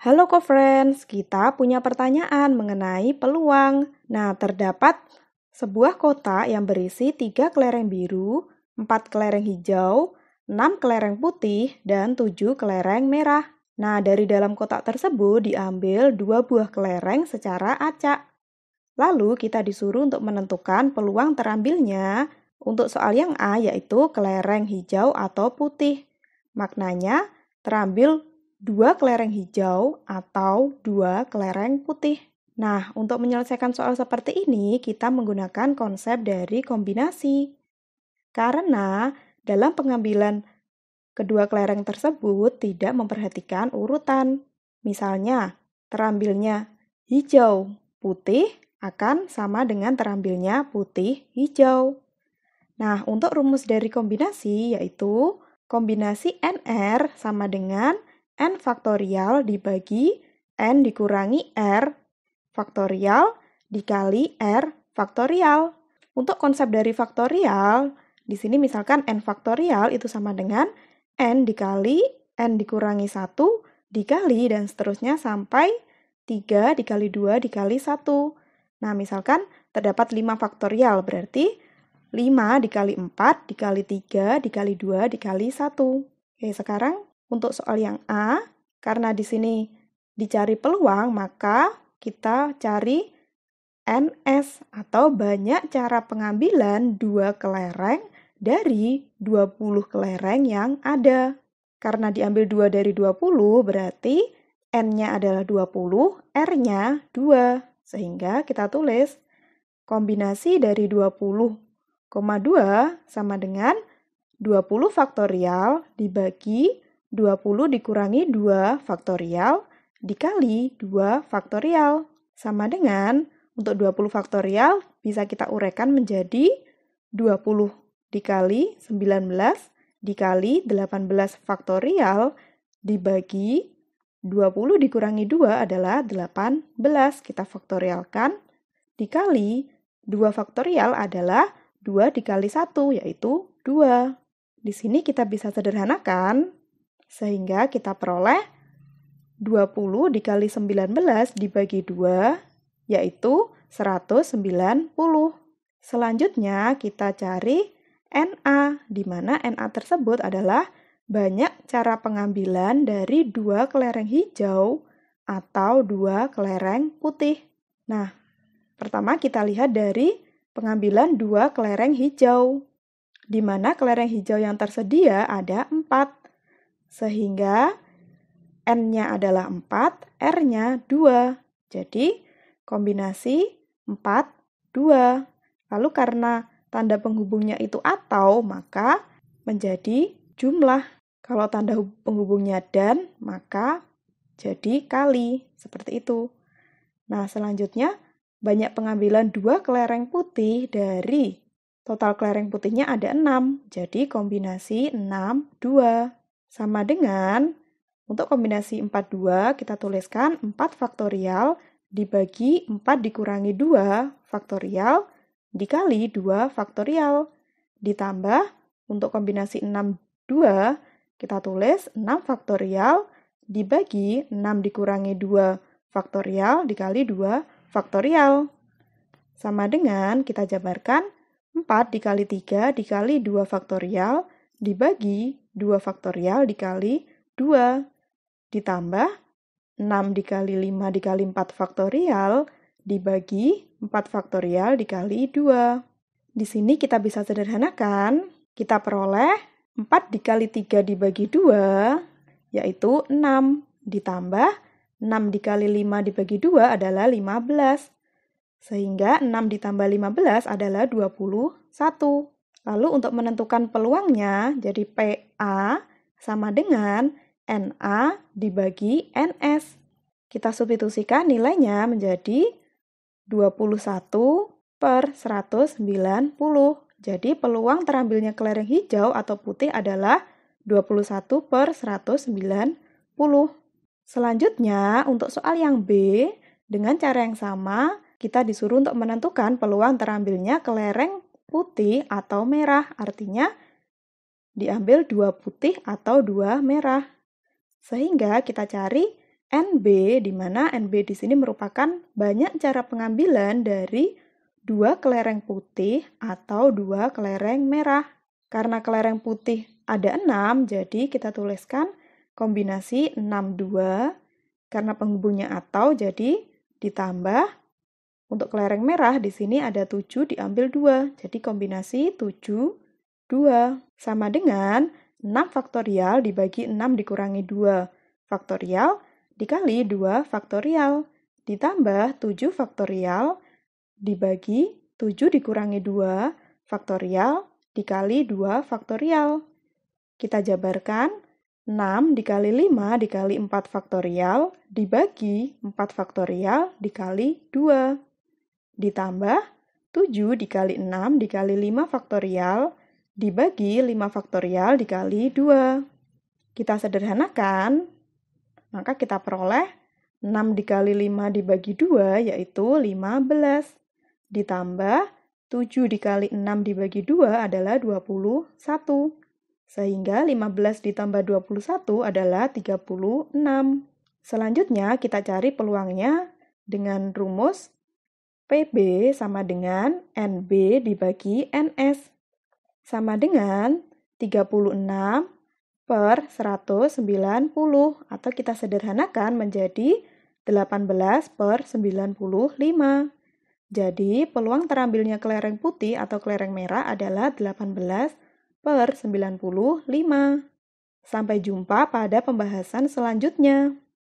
Halo co-friends, kita punya pertanyaan mengenai peluang. Nah, terdapat sebuah kota yang berisi tiga kelereng biru, empat kelereng hijau, enam kelereng putih, dan tujuh kelereng merah. Nah, dari dalam kotak tersebut diambil dua buah kelereng secara acak. Lalu kita disuruh untuk menentukan peluang terambilnya untuk soal yang A yaitu kelereng hijau atau putih. Maknanya, terambil dua kelereng hijau atau dua kelereng putih. Nah, untuk menyelesaikan soal seperti ini, kita menggunakan konsep dari kombinasi. Karena dalam pengambilan kedua kelereng tersebut tidak memperhatikan urutan. Misalnya, terambilnya hijau, putih akan sama dengan terambilnya putih, hijau. Nah, untuk rumus dari kombinasi yaitu kombinasi NR sama dengan n faktorial dibagi n dikurangi r faktorial dikali r faktorial. Untuk konsep dari faktorial, di sini misalkan n faktorial itu sama dengan n dikali n dikurangi 1 dikali dan seterusnya sampai 3 dikali 2 dikali 1. Nah, misalkan terdapat 5 faktorial berarti 5 dikali 4 dikali 3 dikali 2 dikali 1. Oke, sekarang untuk soal yang A, karena di sini dicari peluang, maka kita cari NS atau banyak cara pengambilan dua kelereng dari 20 kelereng yang ada. Karena diambil dua dari 20 berarti N-nya adalah 20, R-nya 2. Sehingga kita tulis kombinasi dari 20,2 sama dengan 20 faktorial dibagi 20 dikurangi 2 faktorial dikali 2 faktorial. Sama dengan untuk 20 faktorial bisa kita uraikan menjadi 20 dikali 19 dikali 18 faktorial dibagi 20 dikurangi 2 adalah 18. Kita faktorialkan dikali 2 faktorial adalah 2 dikali 1 yaitu 2. Di sini kita bisa sederhanakan sehingga kita peroleh 20 dikali 19 dibagi 2, yaitu 190. Selanjutnya kita cari NA, di mana NA tersebut adalah banyak cara pengambilan dari dua kelereng hijau atau dua kelereng putih. Nah, pertama kita lihat dari pengambilan dua kelereng hijau, di mana kelereng hijau yang tersedia ada empat. Sehingga N-nya adalah 4, R-nya 2. Jadi kombinasi 4, 2. Lalu karena tanda penghubungnya itu atau, maka menjadi jumlah. Kalau tanda penghubungnya dan, maka jadi kali. Seperti itu. Nah, selanjutnya banyak pengambilan dua kelereng putih dari total kelereng putihnya ada 6. Jadi kombinasi 6, 2. Sama dengan untuk kombinasi 42 kita tuliskan 4 faktorial dibagi 4 dikurangi 2 faktorial dikali 2 faktorial ditambah untuk kombinasi 62 kita tulis 6 faktorial dibagi 6 dikurangi 2 faktorial dikali 2 faktorial. Sama dengan kita jabarkan 4 dikali 3 dikali 2 faktorial dibagi 2 faktorial dikali 2 ditambah 6 dikali 5 dikali 4 faktorial dibagi 4 faktorial dikali 2. Di sini kita bisa sederhanakan, kita peroleh 4 dikali 3 dibagi 2 yaitu 6 ditambah 6 dikali 5 dibagi 2 adalah 15. Sehingga 6 ditambah 15 adalah 21. Lalu untuk menentukan peluangnya, jadi PA sama dengan NA dibagi NS. Kita substitusikan nilainya menjadi 21 per 190. Jadi peluang terambilnya kelereng hijau atau putih adalah 21 per 190. Selanjutnya, untuk soal yang B, dengan cara yang sama, kita disuruh untuk menentukan peluang terambilnya kelereng putih atau merah. Artinya diambil dua putih atau dua merah. Sehingga kita cari NB di mana NB di sini merupakan banyak cara pengambilan dari dua kelereng putih atau dua kelereng merah. Karena kelereng putih ada 6, jadi kita tuliskan kombinasi 62 karena penghubungnya atau jadi ditambah untuk kelereng merah di sini ada 7 diambil 2, jadi kombinasi 7, 2. Sama dengan 6 faktorial dibagi 6 dikurangi 2 faktorial dikali 2 faktorial ditambah 7 faktorial dibagi 7 dikurangi 2 faktorial dikali 2 faktorial. Kita jabarkan 6 dikali 5 dikali 4 faktorial dibagi 4 faktorial dikali 2 ditambah 7 dikali 6 dikali 5 faktorial dibagi 5 faktorial dikali 2. Kita sederhanakan, maka kita peroleh 6 dikali 5 dibagi 2 yaitu 15 ditambah 7 dikali 6 dibagi 2 adalah 21. Sehingga 15 ditambah 21 adalah 36. Selanjutnya kita cari peluangnya dengan rumus PB sama dengan NB dibagi NS sama dengan 36 per 190 atau kita sederhanakan menjadi 18 per 95. Jadi peluang terambilnya kelereng putih atau kelereng merah adalah 18 per 95. Sampai jumpa pada pembahasan selanjutnya.